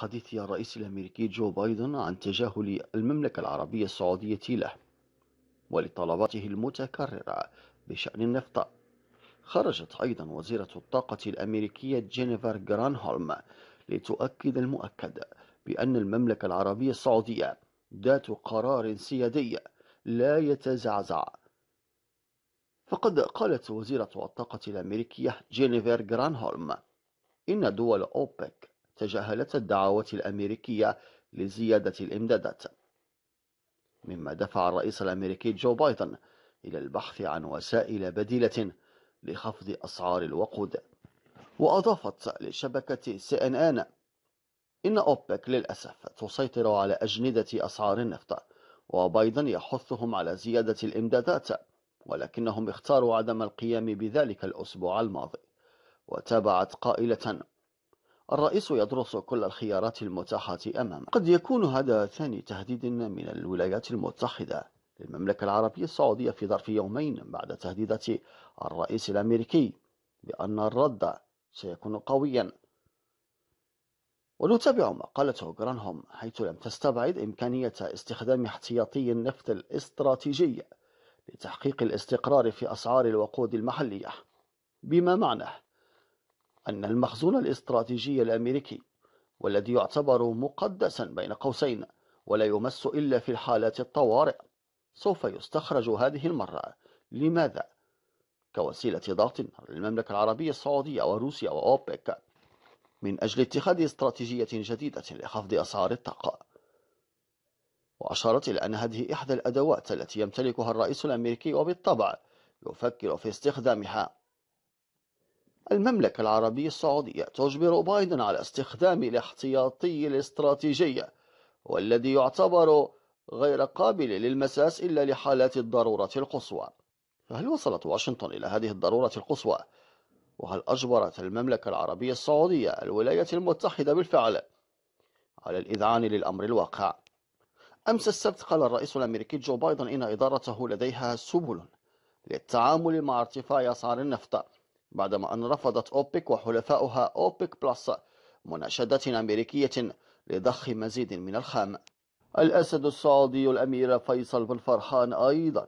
حديث الرئيس الأمريكي جو بايدن عن تجاهل المملكة العربية السعودية له ولطلباته المتكررة بشأن النفط خرجت أيضا وزيرة الطاقة الأمريكية جينيفر جرانهولم لتؤكد المؤكد بأن المملكة العربية السعودية ذات قرار سيادي لا يتزعزع فقد قالت وزيرة الطاقة الأمريكية جينيفر جرانهولم إن دول أوبك تجاهلت الدعوات الأمريكية لزيادة الإمدادات مما دفع الرئيس الأمريكي جو بايدن إلى البحث عن وسائل بديلة لخفض أسعار الوقود وأضافت لشبكة سي إن إن إن أوبك للأسف تسيطر على أجندة أسعار النفط وبايدن يحثهم على زيادة الإمدادات ولكنهم اختاروا عدم القيام بذلك الأسبوع الماضي وتابعت قائلة الرئيس يدرس كل الخيارات المتاحة أمامه قد يكون هذا ثاني تهديد من الولايات المتحدة للمملكة العربية السعودية في ظرف يومين بعد تهديدات الرئيس الأمريكي بأن الرد سيكون قويا ونتابع ما قالته جرانهوم حيث لم تستبعد إمكانية استخدام احتياطي النفط الاستراتيجي لتحقيق الاستقرار في أسعار الوقود المحلية بما معناه أن المخزون الاستراتيجي الأمريكي والذي يعتبر مقدسا بين قوسين ولا يمس إلا في الحالات الطوارئ سوف يستخرج هذه المرة لماذا؟ كوسيلة ضغط للمملكة العربية السعودية وروسيا وأوبك من أجل اتخاذ استراتيجية جديدة لخفض أسعار الطاقة وأشارت إلى أن هذه إحدى الأدوات التي يمتلكها الرئيس الأمريكي وبالطبع يفكر في استخدامها المملكة العربية السعودية تجبر بايدن على استخدام الاحتياطي الاستراتيجي والذي يعتبر غير قابل للمساس إلا لحالات الضرورة القصوى فهل وصلت واشنطن إلى هذه الضرورة القصوى؟ وهل أجبرت المملكة العربية السعودية الولايات المتحدة بالفعل على الإذعان للأمر الواقع؟ أمس السبت قال الرئيس الأمريكي جو بايدن إن إدارته لديها سبل للتعامل مع ارتفاع أسعار النفط بعدما أن رفضت أوبك وحلفاؤها أوبك بلس مناشدة أمريكية لضخ مزيد من الخام الأسد السعودي الأمير فيصل بن فرحان أيضا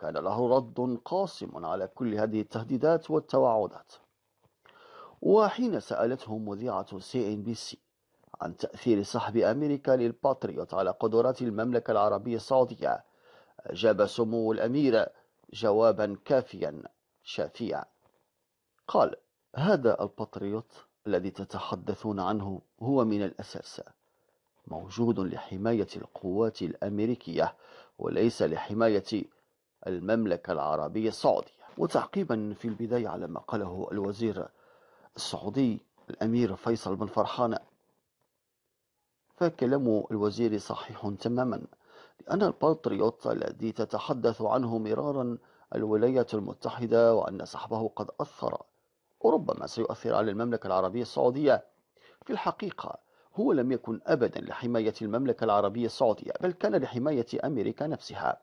كان له رد قاسم على كل هذه التهديدات والتوعدات وحين سألته مذيعة سي إن بي سي عن تأثير سحب أمريكا للباتريوت على قدرات المملكة العربية السعودية أجاب سمو الأمير جوابا كافيا شافيا قال: "هذا البطريوت الذي تتحدثون عنه هو من الأساس موجود لحماية القوات الأمريكية وليس لحماية المملكة العربية السعودية". وتعقيبا في البداية على ما قاله الوزير السعودي الأمير فيصل بن فرحان، فكلام الوزير صحيح تماما، لأن الباتريوت الذي تتحدث عنه مرارا الولايات المتحدة وأن سحبه قد أثر وربما سيؤثر على المملكة العربية السعودية في الحقيقة هو لم يكن أبدا لحماية المملكة العربية السعودية بل كان لحماية أمريكا نفسها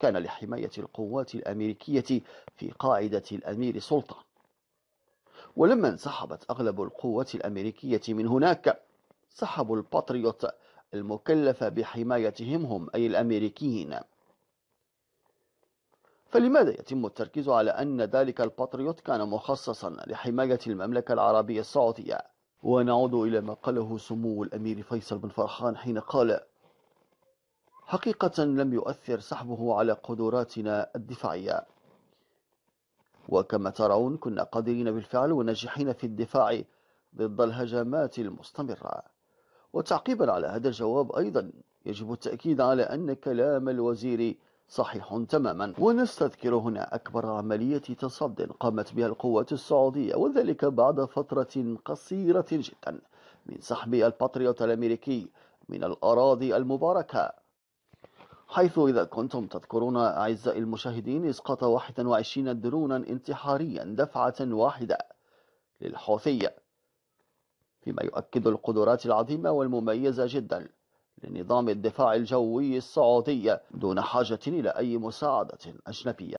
كان لحماية القوات الأمريكية في قاعدة الأمير سلطان ولما انسحبت أغلب القوات الأمريكية من هناك سحبوا الباتريوت المكلف بحمايتهم هم أي الأمريكيين فلماذا يتم التركيز على أن ذلك الباتريوت كان مخصصا لحماية المملكة العربية السعودية ونعود إلى ما قاله سمو الأمير فيصل بن فرحان حين قال حقيقة لم يؤثر سحبه على قدراتنا الدفاعية وكما ترون كنا قادرين بالفعل وناجحين في الدفاع ضد الهجمات المستمرة وتعقيبا على هذا الجواب أيضا يجب التأكيد على أن كلام الوزير صحيح تماما ونستذكر هنا أكبر عملية تصد قامت بها القوات السعودية وذلك بعد فترة قصيرة جدا من سحب الباتريوت الأمريكي من الأراضي المباركة حيث إذا كنتم تذكرون أعزائي المشاهدين إسقاط 21 درونا انتحاريا دفعة واحدة للحوثية فيما يؤكد القدرات العظيمة والمميزة جدا لنظام الدفاع الجوي السعودي دون حاجة إلى أي مساعدة أجنبية